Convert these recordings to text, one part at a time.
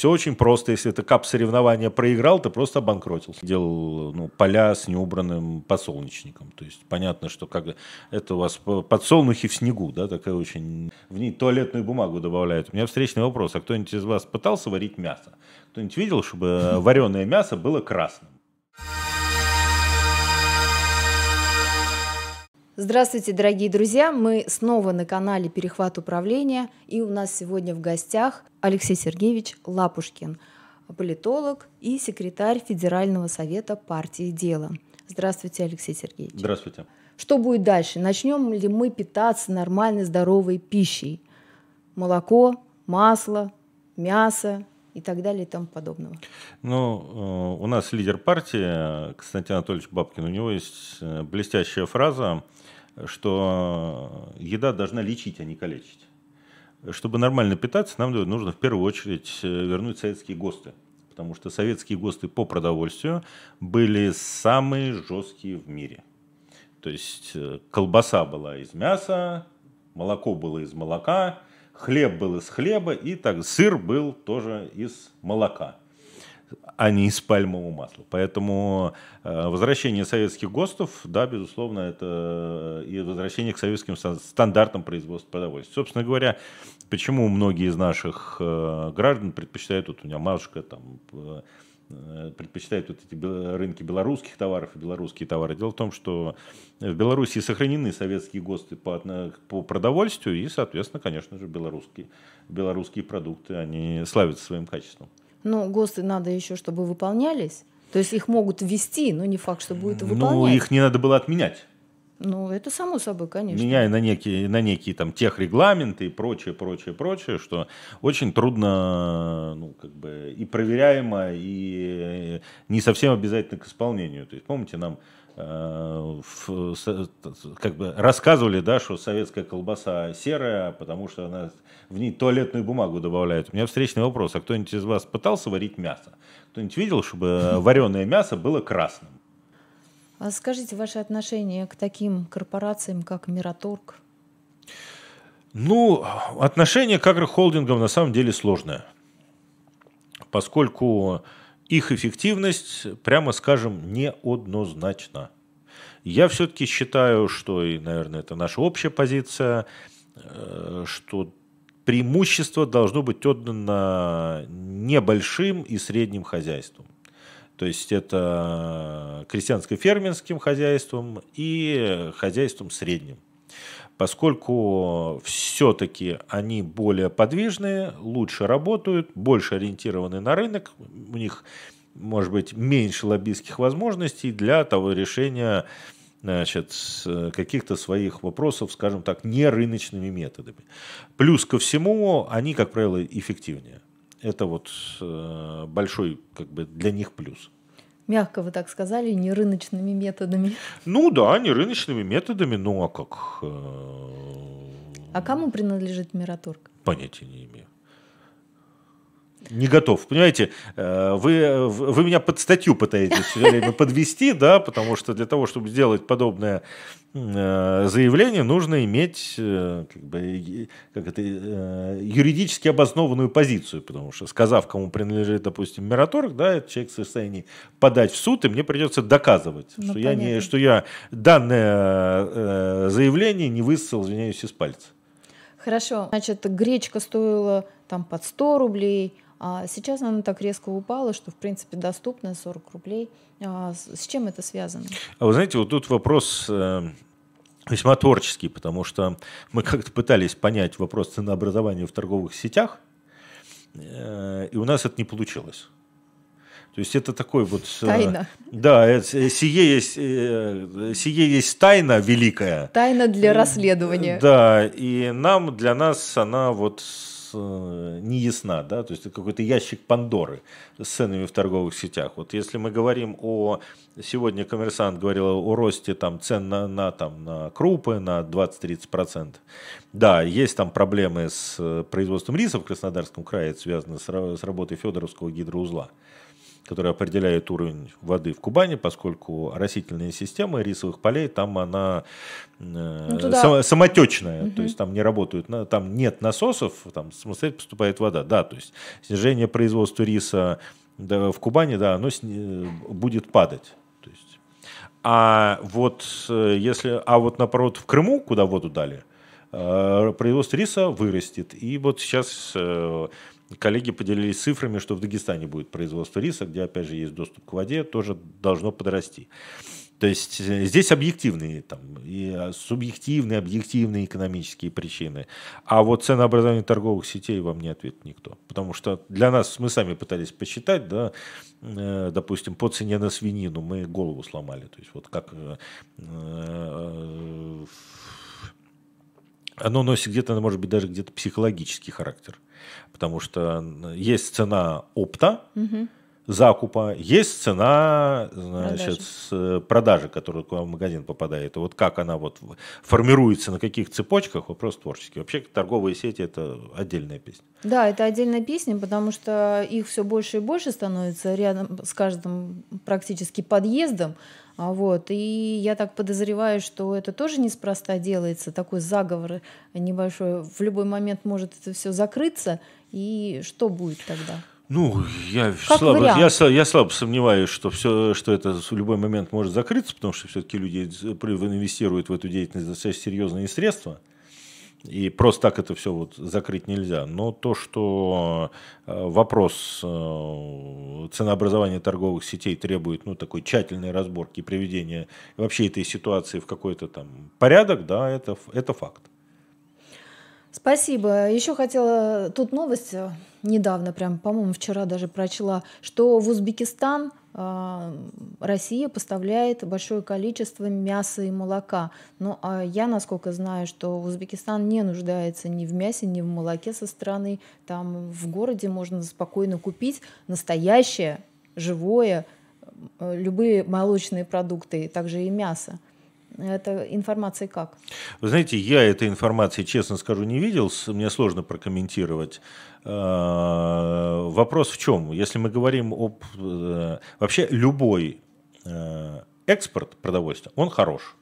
Все очень просто. Если ты кап соревнования проиграл, ты просто обанкротился. Делал ну, поля с неубранным подсолнечником. То есть понятно, что как это у вас подсолнухи в снегу, да, такая очень... В ней туалетную бумагу добавляют. У меня встречный вопрос. А кто-нибудь из вас пытался варить мясо? Кто-нибудь видел, чтобы вареное мясо было красным? Здравствуйте, дорогие друзья! Мы снова на канале «Перехват управления» и у нас сегодня в гостях Алексей Сергеевич Лапушкин, политолог и секретарь Федерального совета партии «Дело». Здравствуйте, Алексей Сергеевич. Здравствуйте. Что будет дальше? Начнем ли мы питаться нормальной здоровой пищей? Молоко, масло, мясо, и так далее и тому подобного. Ну, э, у нас лидер партии э, Константин Анатольевич Бабкин, у него есть э, блестящая фраза что еда должна лечить, а не калечить. Чтобы нормально питаться, нам нужно в первую очередь э, вернуть советские ГОСТы, потому что советские ГОСТы по продовольствию были самые жесткие в мире. То есть э, колбаса была из мяса, молоко было из молока, хлеб был из хлеба и так сыр был тоже из молока а не из пальмового масла. Поэтому э, возвращение советских ГОСТов, да, безусловно, это э, и возвращение к советским стандартам производства продовольствия. Собственно говоря, почему многие из наших э, граждан предпочитают, вот у меня матушка там предпочитают вот эти рынки белорусских товаров и белорусские товары. Дело в том, что в Беларуси сохранены советские ГОСТы по, по продовольствию, и, соответственно, конечно же, белорусские, белорусские продукты, они славятся своим качеством. Ну, ГОСТы надо еще, чтобы выполнялись. То есть их могут ввести, но не факт, что будет ну, выполнять. Ну, их не надо было отменять. Ну, это само собой, конечно. Меняя на некие, на некие там техрегламенты и прочее, прочее, прочее, что очень трудно, ну, как бы и проверяемо, и не совсем обязательно к исполнению. То есть, помните, нам Э, как бы рассказывали, да, что советская колбаса серая, потому что она в ней туалетную бумагу добавляет. У меня встречный вопрос, а кто-нибудь из вас пытался варить мясо? Кто-нибудь видел, чтобы вареное мясо было красным? А скажите ваше отношение к таким корпорациям, как Мираторг? Ну, отношение к агрохолдингам на самом деле сложное, поскольку их эффективность, прямо скажем, неоднозначна. Я все-таки считаю, что, и, наверное, это наша общая позиция, э, что преимущество должно быть отдано небольшим и средним хозяйствам. То есть это крестьянско-фермерским хозяйством и хозяйством средним поскольку все-таки они более подвижные, лучше работают, больше ориентированы на рынок, у них, может быть, меньше лоббистских возможностей для того решения значит, э, каких-то своих вопросов, скажем так, не рыночными методами. Плюс ко всему, они, как правило, эффективнее. Это вот э, большой как бы для них плюс мягко вы так сказали, не рыночными методами. Ну да, не рыночными методами, ну а как? Э, а кому принадлежит Мираторг? Понятия не имею не готов. Понимаете, э, вы, вы меня под статью пытаетесь все время подвести, да, потому что для того, чтобы сделать подобное э, заявление, нужно иметь э, как бы, как это, юридически обоснованную позицию, потому что, сказав, кому принадлежит, допустим, Мираторг, да, этот человек в состоянии подать в суд, и мне придется доказывать, ну, что, я не, что я данное заявление не высосал, извиняюсь, из пальца. Хорошо, значит, гречка стоила там под 100 рублей, а сейчас она так резко упала, что, в принципе, доступна 40 рублей. А с чем это связано? А вы знаете, вот тут вопрос э, весьма творческий, потому что мы как-то пытались понять вопрос ценообразования в торговых сетях, э, и у нас это не получилось. То есть это такой вот... Э, тайна. Да, сие есть, сие есть тайна великая. Тайна для расследования. Да, и нам, для нас она вот Э, не ясна, да, то есть это какой-то ящик Пандоры с ценами в торговых сетях. Вот если мы говорим о, сегодня коммерсант говорил о росте там цен на, на, там, на крупы на 20-30%, да, есть там проблемы с э, производством риса в Краснодарском крае, связанные с, с работой Федоровского гидроузла, которая определяет уровень воды в Кубани, поскольку растительная система рисовых полей там она э, ну, самотечная, угу. то есть там не работают, там нет насосов, там самостоятельно поступает вода. Да, то есть снижение производства риса в Кубани, да, оно э, будет падать. То есть. А вот э, если, а вот наоборот в Крыму, куда воду дали, производство риса вырастет. И вот сейчас Коллеги поделились цифрами, что в Дагестане будет производство риса, где, опять же, есть доступ к воде, тоже должно подрасти. То есть э, здесь объективные там, и а, субъективные, объективные экономические причины. А вот ценообразование торговых сетей вам не ответит никто. Потому что для нас, мы сами пытались посчитать, да, э, допустим, по цене на свинину мы голову сломали. То есть вот как э, оно носит где-то, может быть, даже где-то психологический характер. Потому что есть цена опта, угу закупа, есть цена значит, продажи. Э, продажи, которая к вам в магазин попадает. И вот как она вот формируется, на каких цепочках, вопрос творческий. Вообще торговые сети – это отдельная песня. Да, это отдельная песня, потому что их все больше и больше становится рядом с каждым практически подъездом. А вот. И я так подозреваю, что это тоже неспроста делается, такой заговор небольшой. В любой момент может это все закрыться, и что будет тогда? Ну, я слабо, я, я слабо сомневаюсь, что все, что это в любой момент может закрыться, потому что все-таки люди инвестируют в эту деятельность достаточно серьезные средства. И просто так это все вот закрыть нельзя. Но то, что э, вопрос э, ценообразования торговых сетей требует ну, такой тщательной разборки приведения вообще этой ситуации в какой-то там порядок, да, это, это факт. Спасибо. Еще хотела тут новость э, недавно, прям, по-моему, вчера даже прочла, что в Узбекистан э, Россия поставляет большое количество мяса и молока. Но ну, а я, насколько знаю, что Узбекистан не нуждается ни в мясе, ни в молоке со стороны. Там в городе можно спокойно купить настоящее, живое, э, любые молочные продукты, также и мясо. Это информации как? Вы знаете, я этой информации, честно скажу, не видел, мне сложно прокомментировать. А, вопрос в чем? Если мы говорим об... Э, вообще любой э, экспорт продовольствия, он хорош.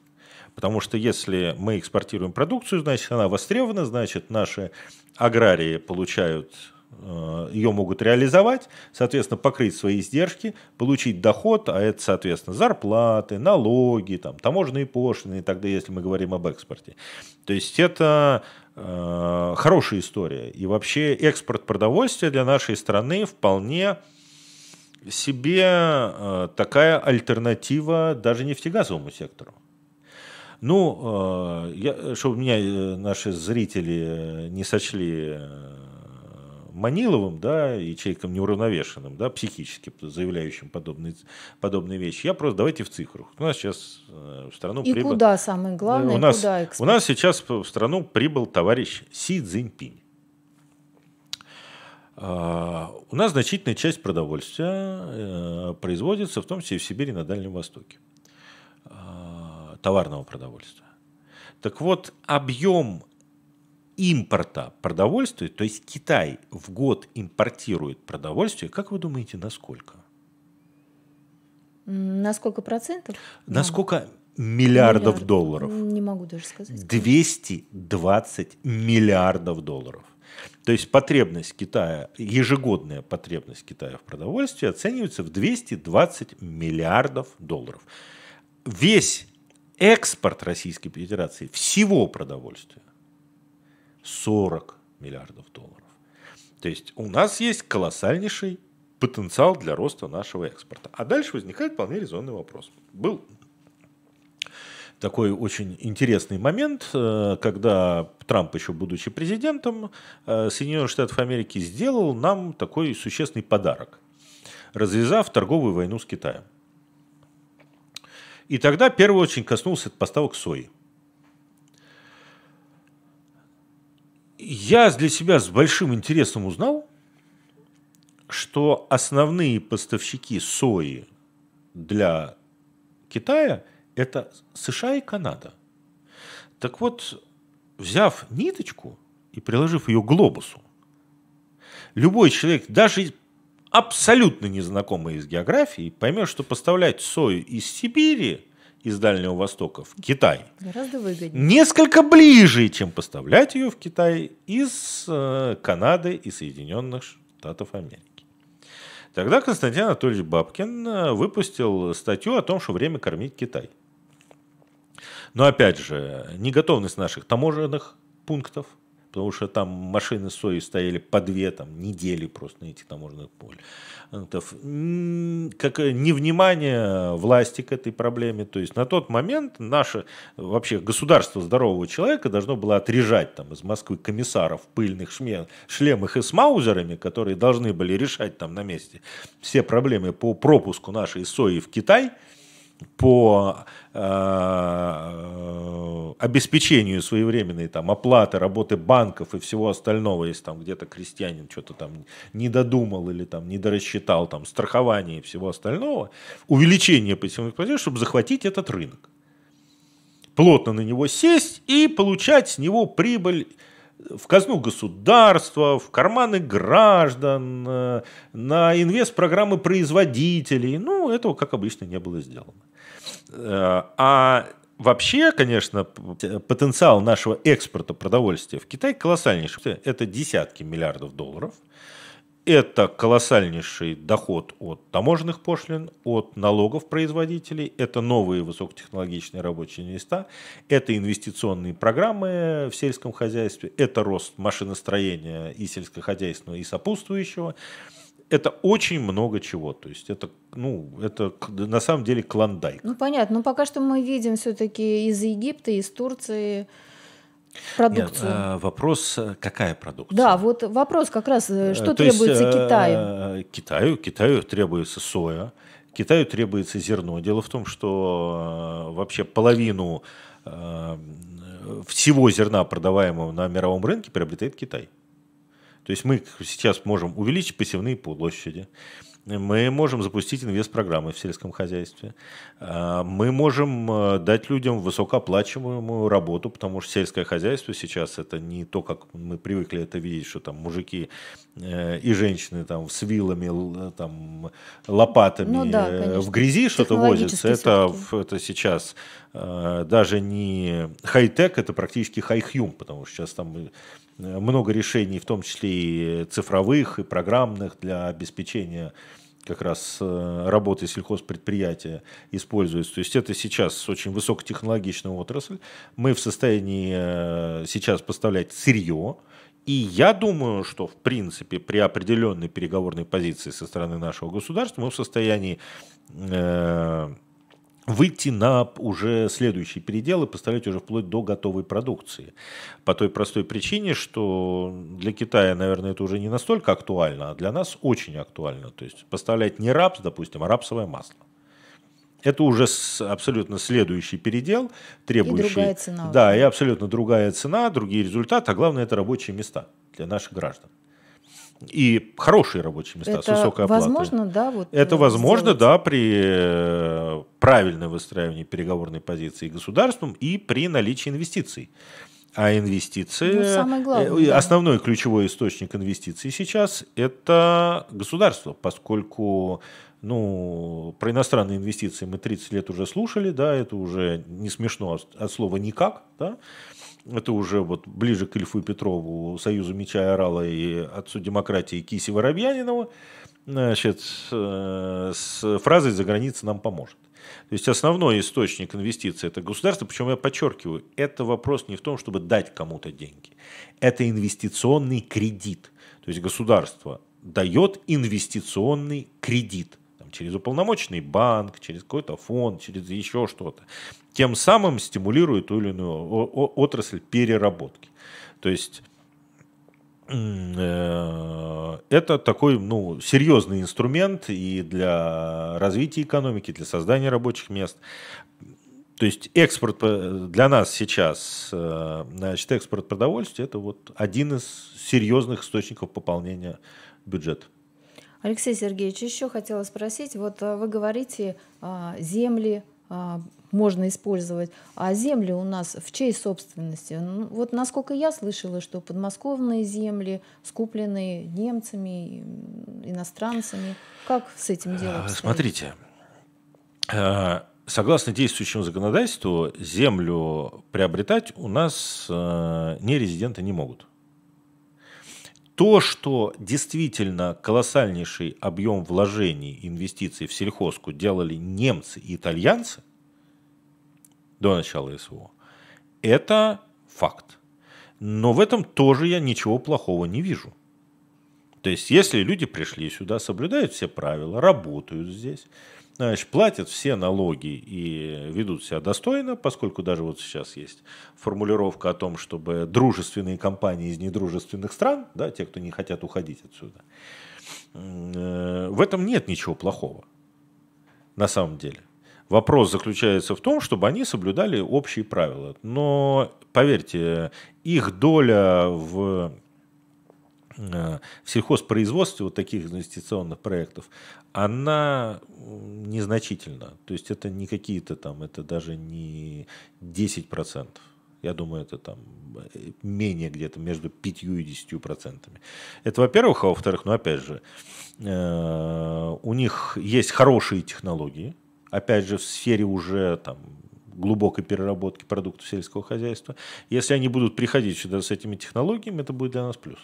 Потому что если мы экспортируем продукцию, значит, она востребована, значит, наши аграрии получают Э, ее могут реализовать, соответственно, покрыть свои издержки, получить доход, а это, соответственно, зарплаты, налоги, там, таможенные пошлины и так далее, если мы говорим об экспорте. То есть это э, хорошая история. И вообще экспорт продовольствия для нашей страны вполне себе э, такая альтернатива даже нефтегазовому сектору. Ну, э, я, чтобы меня э, наши зрители не сочли э, Маниловым, да, и человеком неуравновешенным, да, психически заявляющим подобные, подобные вещи. Я просто давайте в цифрах. У нас сейчас э, в страну и прибыл... куда самое главное, у нас, куда экспорт? У нас сейчас в страну прибыл товарищ Си Цзиньпинь. А, у нас значительная часть продовольствия э, производится, в том числе в Сибири, на Дальнем Востоке. Э, товарного продовольствия. Так вот, объем импорта продовольствия, то есть Китай в год импортирует продовольствие, как вы думаете, на сколько? На сколько процентов? На сколько миллиардов Миллиард. долларов? Не могу даже сказать. 220 миллиардов долларов. То есть потребность Китая, ежегодная потребность Китая в продовольствии оценивается в 220 миллиардов долларов. Весь экспорт Российской Федерации всего продовольствия 40 миллиардов долларов. То есть у нас есть колоссальнейший потенциал для роста нашего экспорта. А дальше возникает вполне резонный вопрос. Был такой очень интересный момент, э, когда Трамп, еще будучи президентом, э, Соединенных Штатов Америки сделал нам такой существенный подарок, развязав торговую войну с Китаем. И тогда первый очень коснулся поставок сои. я для себя с большим интересом узнал, что основные поставщики сои для Китая – это США и Канада. Так вот, взяв ниточку и приложив ее к глобусу, любой человек, даже абсолютно незнакомый из географии, поймет, что поставлять сою из Сибири из Дальнего Востока в Китай Гораздо выгоднее. несколько ближе, чем поставлять ее в Китай из э, Канады и Соединенных Штатов Америки. Тогда Константин Анатольевич Бабкин э, выпустил статью о том, что время кормить Китай. Но опять же, неготовность наших таможенных пунктов – потому что там машины сои стояли по две там, недели просто на этих таможенных полях. Ну, как э, невнимание власти к этой проблеме. То есть на тот момент наше вообще государство здорового человека должно было отрежать там, из Москвы комиссаров в пыльных шме, шлемах и с маузерами, которые должны были решать там на месте все проблемы по пропуску нашей сои в Китай – по э, э, обеспечению своевременной там, оплаты, работы банков и всего остального, если там где-то крестьянин что-то там не додумал или там недорассчитал, там, страхование и всего остального, увеличение пенсионных платежей, чтобы захватить этот рынок. Плотно на него сесть и получать с него прибыль в казну государства, в карманы граждан, э, на инвест-программы производителей. Ну, этого, как обычно, не было сделано. А вообще, конечно, потенциал нашего экспорта продовольствия в Китай колоссальнейший. Это десятки миллиардов долларов. Это колоссальнейший доход от таможенных пошлин, от налогов производителей, это новые высокотехнологичные рабочие места, это инвестиционные программы в сельском хозяйстве, это рост машиностроения и сельскохозяйственного, и сопутствующего это очень много чего. То есть это, ну, это на самом деле клондайк. Ну, понятно. Но ну, пока что мы видим все-таки из Египта, из Турции продукцию. Нет, э, вопрос, э, какая продукция? Да, вот вопрос как раз, э, что То требуется есть, Китаю? Китаю? Китаю требуется соя, Китаю требуется зерно. Дело в том, что вообще половину всего зерна, продаваемого на мировом рынке, приобретает Китай. То есть мы сейчас можем увеличить посевные площади, мы можем запустить инвест-программы в сельском хозяйстве. А, мы можем э, дать людям высокооплачиваемую работу, потому что сельское хозяйство сейчас это не то, как мы привыкли это видеть, что там мужики э, и женщины там с вилами, там, лопатами ну, да, э, в грязи что-то возятся. Это, это сейчас даже не хай-тек, это практически хай-хьюм, потому что сейчас там много решений, в том числе и цифровых, и программных для обеспечения как раз э, работы сельхозпредприятия используется. То есть это сейчас очень высокотехнологичная отрасль. Мы в состоянии э, сейчас поставлять сырье, и я думаю, что, в принципе, при определенной переговорной позиции со стороны нашего государства мы в состоянии э, выйти на уже следующий передел и поставлять уже вплоть до готовой продукции. По той простой причине, что для Китая, наверное, это уже не настолько актуально, а для нас очень актуально. То есть поставлять не рапс, допустим, а рапсовое масло. Это уже абсолютно следующий передел, требующий... И другая цена. Да, и абсолютно другая цена, другие результаты, а главное, это рабочие места для наших граждан и хорошие рабочие места это с высокой оплатой. Возможно, да, вот э, это возможно, сделать. да, при э, правильном выстраивании переговорной позиции государством и при наличии инвестиций. А инвестиции, ну, э, главное, основной да. ключевой источник инвестиций сейчас это государство, поскольку ну, про иностранные инвестиции мы 30 лет уже слушали, да, это уже не смешно от слова никак, да, это уже вот ближе к Ильфу и Петрову, Союзу Меча и Орала и отцу демократии Киси Воробьянинова, значит, э, с фразой «за границей нам поможет». То есть основной источник инвестиций – это государство. Причем я подчеркиваю, это вопрос не в том, чтобы дать кому-то деньги. Это инвестиционный кредит. То есть государство дает инвестиционный кредит там, через уполномоченный банк, через какой-то фонд, через еще что-то. Тем самым стимулирует ту или иную отрасль переработки. То есть Э, это такой ну, серьезный инструмент и для развития экономики, для создания рабочих мест. То есть экспорт э, для нас сейчас, э, значит, экспорт продовольствия – это вот один из серьезных источников пополнения бюджета. Алексей Сергеевич, еще хотела спросить, вот вы говорите, земли, а, можно использовать. А земли у нас в чьей собственности? Ну, вот насколько я слышала, что подмосковные земли скуплены немцами, иностранцами. Как с этим делом? Смотрите, э, согласно действующему законодательству, землю приобретать у нас э, нерезиденты не могут то, что действительно колоссальнейший объем вложений, инвестиций в сельхозку делали немцы и итальянцы до начала СВО, это факт. Но в этом тоже я ничего плохого не вижу. То есть, если люди пришли сюда, соблюдают все правила, работают здесь, значит, платят все налоги и ведут себя достойно, поскольку даже вот сейчас есть формулировка о том, чтобы дружественные компании из недружественных стран, да, те, кто не хотят уходить отсюда, э, в этом нет ничего плохого на самом деле. Вопрос заключается в том, чтобы они соблюдали общие правила. Но, поверьте, их доля в Э, в сельхозпроизводстве вот таких инвестиционных проектов, она незначительна. То есть это не какие-то там, это даже не 10%. Я думаю, это там э, менее где-то между 5 и 10 процентами. Это, во-первых, а во-вторых, ну опять же, э, у них есть хорошие технологии, опять же, в сфере уже там глубокой переработки продуктов сельского хозяйства. Если они будут приходить сюда с этими технологиями, это будет для нас плюс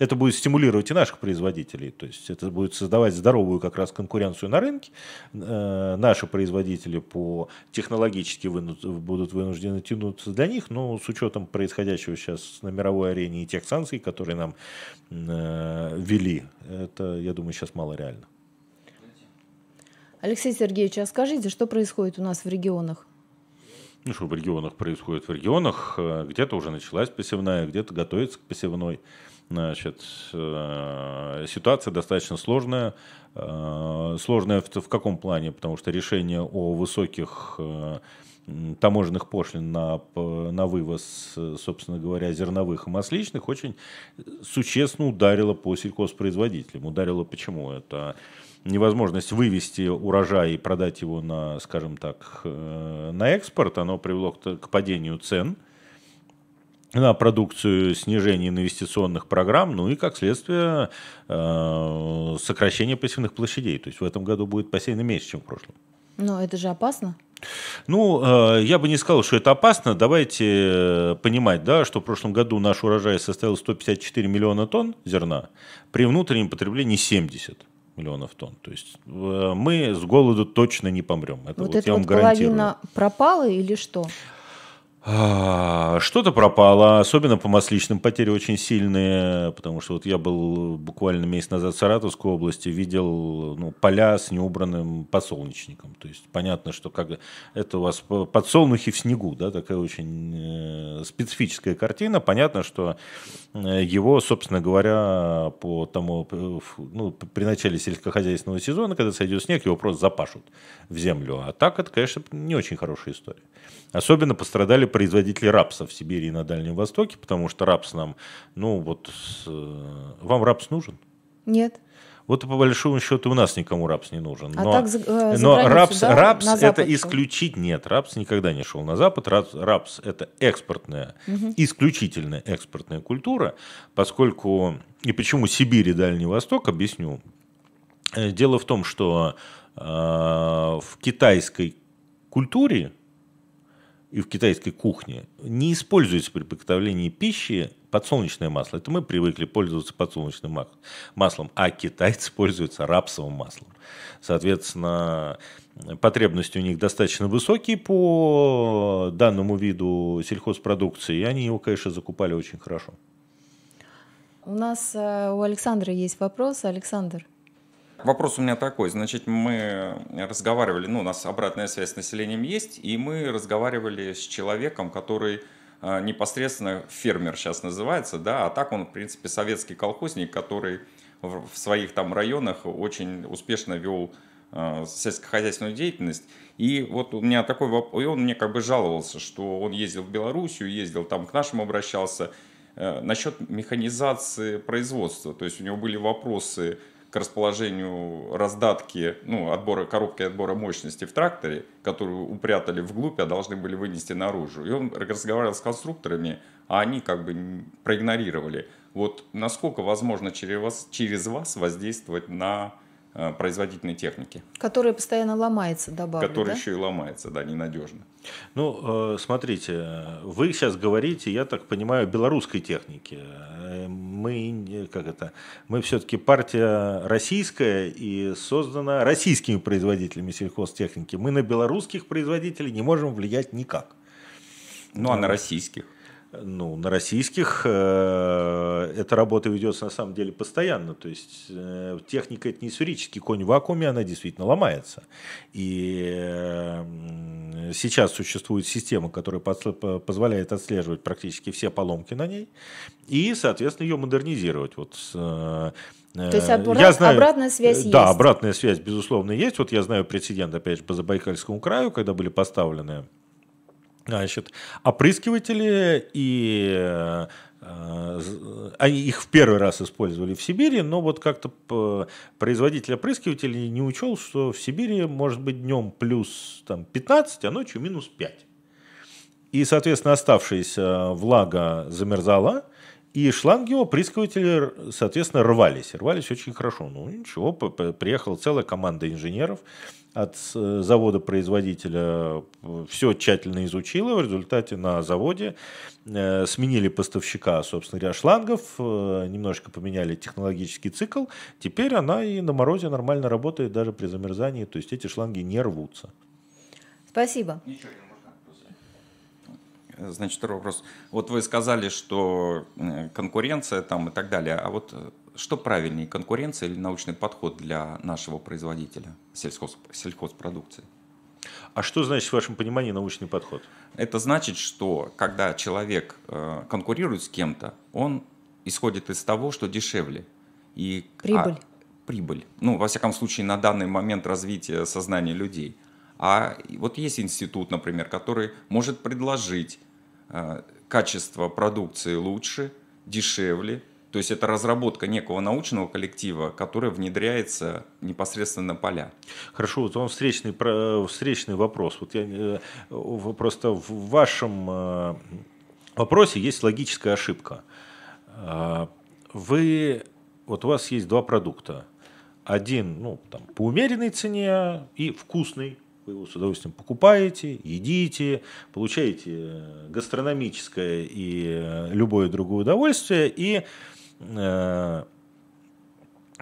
это будет стимулировать и наших производителей. То есть это будет создавать здоровую как раз конкуренцию на рынке. Э, наши производители по технологически вынут, будут вынуждены тянуться для них, но с учетом происходящего сейчас на мировой арене и тех санкций, которые нам э, вели, это, я думаю, сейчас мало реально. Алексей Сергеевич, а скажите, что происходит у нас в регионах? Ну что в регионах происходит? В регионах э, где-то уже началась посевная, где-то готовится к посевной. Значит, э, ситуация достаточно сложная. Э, сложная в, каком плане? Потому что решение о высоких э, таможенных пошлин на, на вывоз, собственно говоря, зерновых и масличных очень существенно ударило по сельхозпроизводителям. Ударило почему? Это невозможность вывести урожай и продать его на, скажем так, на экспорт, оно привело к падению цен – на продукцию снижения инвестиционных программ, ну и, как следствие, э, сокращение пассивных площадей. То есть в этом году будет бассейна меньше, чем в прошлом. Но это же опасно. Ну, э, я бы не сказал, что это опасно. Давайте э, понимать, да, что в прошлом году наш урожай составил 154 миллиона тонн зерна, при внутреннем потреблении 70 миллионов тонн. То есть мы с голоду точно не помрем. Это вот, вот это я вам вот гарантирую. половина пропала или что? А, что-то пропало, особенно по масличным потери очень сильные, потому что вот я был буквально месяц назад в Саратовской области, видел ну, поля с неубранным подсолнечником. То есть понятно, что как это у вас подсолнухи в снегу, да, такая очень э, специфическая картина. Понятно, что э, его, собственно говоря, по тому, ну, при начале сельскохозяйственного сезона, когда сойдет снег, его просто запашут в землю. А так это, конечно, не очень хорошая история. Особенно пострадали производители рапса в Сибири и на Дальнем Востоке, потому что рапс нам, ну вот, э, вам рапс нужен? Нет. Вот по большому счету у нас никому рапс не нужен. А но, так за, э, но границу, рапс, да? рапс на это исключить нет. Рапс никогда не шел на Запад. Рапс, рапс это экспортная, угу. исключительно экспортная культура, поскольку и почему Сибирь и Дальний Восток объясню. Э, дело в том, что э, в китайской культуре и в китайской кухне не используется при приготовлении пищи подсолнечное масло. Это мы привыкли пользоваться подсолнечным маслом, а китайцы пользуются рапсовым маслом. Соответственно, потребности у них достаточно высокие по данному виду сельхозпродукции, и они его, конечно, закупали очень хорошо. У нас э, у Александра есть вопрос. Александр, Вопрос у меня такой. Значит, мы разговаривали, ну, у нас обратная связь с населением есть, и мы разговаривали с человеком, который а, непосредственно фермер сейчас называется, да, а так он, в принципе, советский колхозник, который в своих там районах очень успешно вел а, сельскохозяйственную деятельность. И вот у меня такой вопрос, и он мне как бы жаловался, что он ездил в Белоруссию, ездил там к нашим обращался, э, насчет механизации производства. То есть у него были вопросы к расположению раздатки, ну, отбора, коробки отбора мощности в тракторе, которую упрятали вглубь, а должны были вынести наружу. И он разговаривал с конструкторами, а они как бы проигнорировали. Вот насколько возможно через вас, через вас воздействовать на э, производительной техники. Которая постоянно ломается, добавлю, Которая да? еще и ломается, да, ненадежно. Ну, э, смотрите, вы сейчас говорите, я так понимаю, белорусской техники э, Мы, как это, мы все-таки партия российская и создана российскими производителями сельхозтехники. Мы на белорусских производителей не можем влиять никак. Ну, а на российских? ну, на российских э, эта работа ведется на самом деле постоянно. То есть э, техника это не сферический конь в вакууме, она действительно ломается. И э, сейчас существует система, которая под, позволяет отслеживать практически все поломки на ней и, соответственно, ее модернизировать. Вот, то есть обрат... я знаю, обратная связь есть? Да, обратная связь, безусловно, есть. Вот я знаю прецедент, опять же, по Забайкальскому краю, когда были поставлены Значит, опрыскиватели и они э, э, их в первый раз использовали в Сибири, но вот как-то э, производитель опрыскивателей не учел, что в Сибири может быть днем плюс там, 15, а ночью минус 5. И, соответственно, оставшаяся влага замерзала – и шланги его прискиватели, соответственно, рвались. Рвались очень хорошо. Ну, ничего, приехала целая команда инженеров от э, завода-производителя. Э, Все тщательно изучила. В результате на заводе э, сменили поставщика, собственно говоря, шлангов. Немножко поменяли технологический цикл. Теперь она и на морозе нормально работает даже при замерзании. То есть эти шланги не рвутся. Спасибо. Ничего значит, второй вопрос. Вот вы сказали, что э, конкуренция там и так далее. А вот э, что правильнее, конкуренция или научный подход для нашего производителя сельхоз, сельхозпродукции? А что значит в вашем понимании научный подход? Это значит, что когда человек э, конкурирует с кем-то, он исходит из того, что дешевле. И, а, прибыль. А, прибыль. Ну, во всяком случае, на данный момент развития сознания людей. А вот есть институт, например, который может предложить Э, качество продукции лучше, дешевле. То есть это разработка некого научного коллектива, который внедряется непосредственно на поля. Хорошо, вот он встречный, э, встречный вопрос. Вот я э, просто в вашем вопросе есть логическая ошибка. Вы, вот у вас есть два продукта. Один, ну, там, по умеренной цене и вкусный вы его с удовольствием покупаете, едите, получаете э, гастрономическое и э, любое другое удовольствие. И э,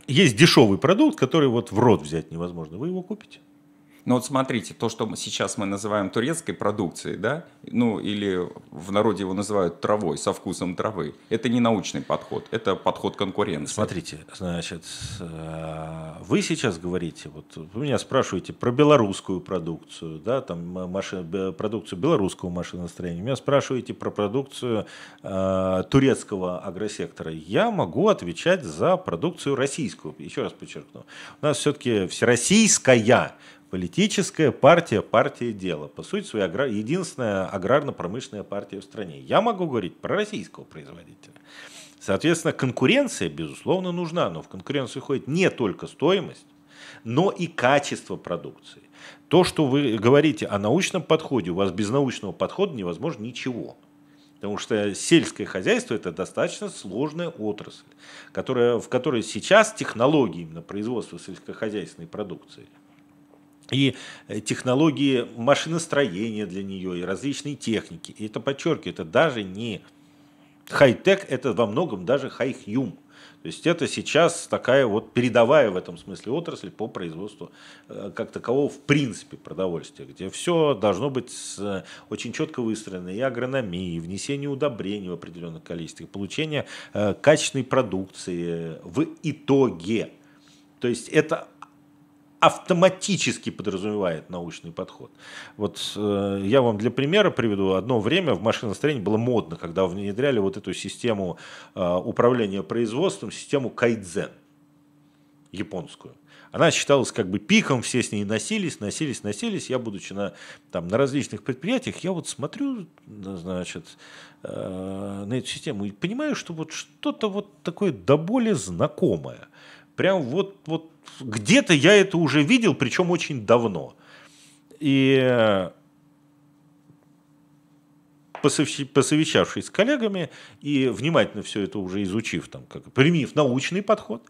есть дешевый продукт, который вот в рот взять невозможно. Вы его купите. Но ну, вот смотрите, то, что сейчас мы называем турецкой продукцией, да, ну или в народе его называют травой, со вкусом травы, это не научный подход, это подход конкуренции. Смотрите, значит, э, вы сейчас говорите, вот вы меня спрашиваете про белорусскую продукцию, да, там маши, продукцию белорусского машиностроения, меня спрашиваете про продукцию э, турецкого агросектора. Я могу отвечать за продукцию российскую, еще раз подчеркну. У нас все-таки всероссийская Политическая партия, партия дела. По сути своей, агра... единственная аграрно-промышленная партия в стране. Я могу говорить про российского производителя. Соответственно, конкуренция, безусловно, нужна, но в конкуренцию входит не только стоимость, но и качество продукции. То, что вы говорите о научном подходе, у вас без научного подхода невозможно ничего. Потому что сельское хозяйство – это достаточно сложная отрасль, которая, в которой сейчас технологии именно производства сельскохозяйственной продукции – и э, технологии машиностроения для нее, и различные техники. И это подчеркиваю, это даже не хай-тек, это во многом даже хай-хьюм. То есть это сейчас такая вот передовая в этом смысле отрасль по производству э, как такового в принципе продовольствия, где все должно быть э, очень четко выстроено, и агрономии, и внесение удобрений в определенных количествах, получение качественной продукции в итоге. То есть это автоматически подразумевает научный подход. Вот э, я вам для примера приведу. Одно время в машиностроении было модно, когда внедряли вот эту систему э, управления производством, систему кайдзен японскую. Она считалась как бы пиком, все с ней носились, носились, носились. Я, будучи на, там, на различных предприятиях, я вот смотрю, значит, э, на эту систему и понимаю, что вот что-то вот такое до боли знакомое. Прям вот, вот где-то я это уже видел, причем очень давно. И э, посовещавшись с коллегами и внимательно все это уже изучив, там, как, применив научный подход,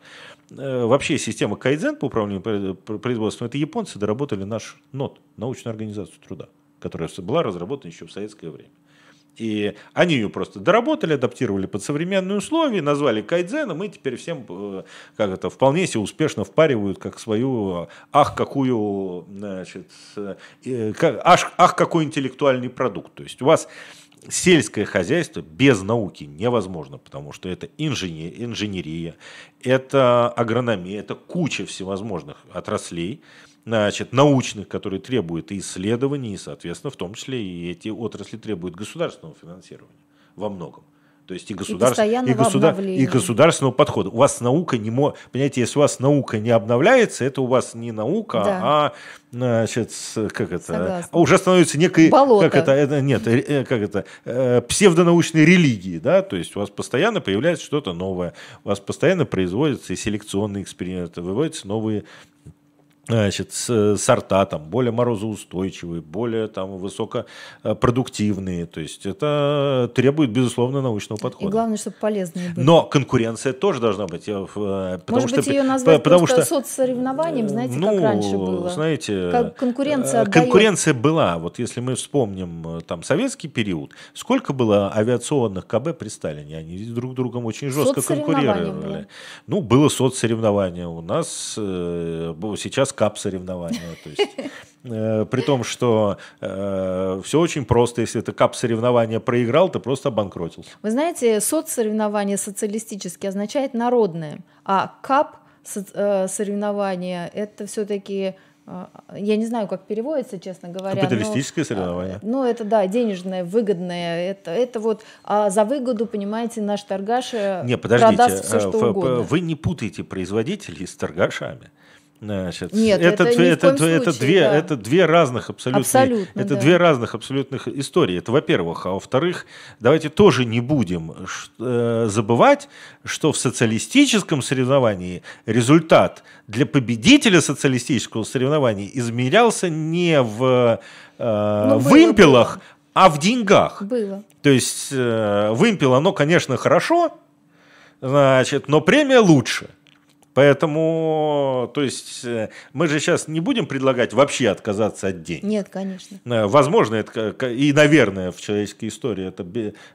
э, вообще система кайдзен по управлению производством, это японцы доработали наш НОТ, ну, научную организацию труда, которая была разработана еще в советское время. И они ее просто доработали, адаптировали под современные условия, назвали кайдзеном, и теперь всем э, как это, вполне себе успешно впаривают как свою, э, ах, какую, значит, э, как, ах, ах, какой интеллектуальный продукт. То есть у вас сельское хозяйство без науки невозможно, потому что это инженер, инженерия, это агрономия, это куча всевозможных отраслей, значит, научных, которые требуют исследований, и, соответственно, в том числе и эти отрасли требуют государственного финансирования во многом. То есть и, государств... и, и, государ... и государственного подхода. У вас наука не может... Понимаете, если у вас наука не обновляется, это у вас не наука, да. а значит, как это... Согласна. А уже становится некой... Болото. Как это, э, нет, э, э, как это... Э, псевдонаучной религии, да? То есть у вас постоянно появляется что-то новое. У вас постоянно производятся и селекционные эксперименты, выводятся новые значит, э, сорта там более морозоустойчивые, более там высокопродуктивные. То есть это требует, безусловно, научного подхода. И главное, чтобы полезные были. Но конкуренция тоже должна быть. Э, э, потому Может что, ее назвать потому просто что, соцсоревнованием, знаете, ну, как раньше было. знаете, как конкуренция отдает. Конкуренция была. Вот если мы вспомним там советский период, сколько было авиационных КБ при Сталине? Они друг другом очень жестко конкурировали. Было. Ну, было соцсоревнование. У нас сейчас кап соревнования. То есть, э, при том, что э, все очень просто. Если это кап соревнования проиграл, ты просто обанкротился. Вы знаете, соцсоревнование социалистически означает народное, а кап э, соревнования это все-таки э, я не знаю, как переводится, честно говоря. Капиталистическое но, а, соревнование. Ну, это да, денежное, выгодное. Это, это вот а за выгоду, понимаете, наш торгаш э, не, подождите, продаст все, что угодно. Вы не путаете производителей с торгашами. Значит, Нет, это, это, ни это, в коем это, случае, две, да. это две разных абсолютно, это да. две разных абсолютных истории. Это во-первых, а во-вторых, давайте тоже не будем э, забывать, что в социалистическом соревновании результат для победителя социалистического соревнования измерялся не в э, ну, вымпелах, было. а в деньгах. Было. То есть э, вымпел, оно, конечно, хорошо, значит, но премия лучше. Поэтому, то есть, э, мы же сейчас не будем предлагать вообще отказаться от денег. Нет, конечно. Э, возможно, это и, наверное, в человеческой истории это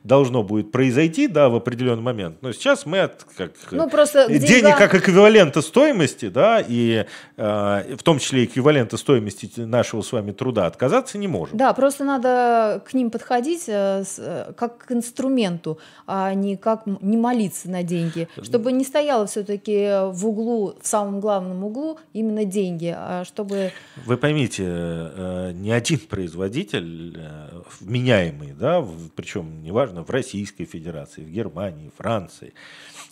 должно будет произойти, да, в определенный момент. Но сейчас мы от как, ну, просто денег как эквивалента стоимости, да, и э, в том числе эквивалента стоимости нашего с вами труда отказаться не можем. Да, просто надо к ним подходить э, как к инструменту, а не как не молиться на деньги, чтобы не стояло все-таки в углу, в самом главном углу именно деньги, а чтобы... Вы поймите, э, ни один производитель э, вменяемый, да, причем неважно, в Российской Федерации, в Германии, Франции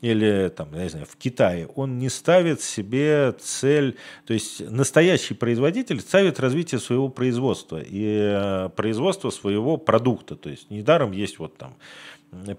или там, я не знаю, в Китае, он не ставит себе цель, то есть настоящий производитель ставит развитие своего производства и э, производство своего продукта, то есть недаром есть вот там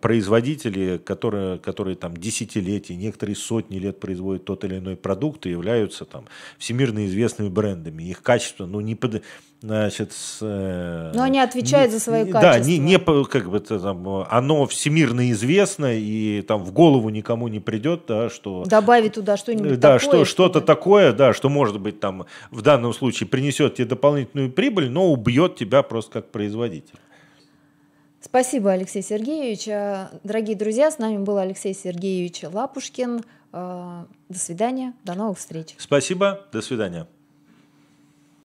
производители, которые, которые там десятилетия, некоторые сотни лет производят тот или иной продукт и являются там всемирно известными брендами. Их качество, ну, не под... Значит, с, э, Но они отвечают не, за свои качества. Да, не, не как бы это, там, оно всемирно известно, и там в голову никому не придет, да, что... Добавить туда что-нибудь Да, такое, что, что-то такое, да, что, может быть, там в данном случае принесет тебе дополнительную прибыль, но убьет тебя просто как производитель. Спасибо, Алексей Сергеевич. Э, дорогие друзья, с нами был Алексей Сергеевич Лапушкин. Э, до свидания, до новых встреч. Спасибо, до свидания.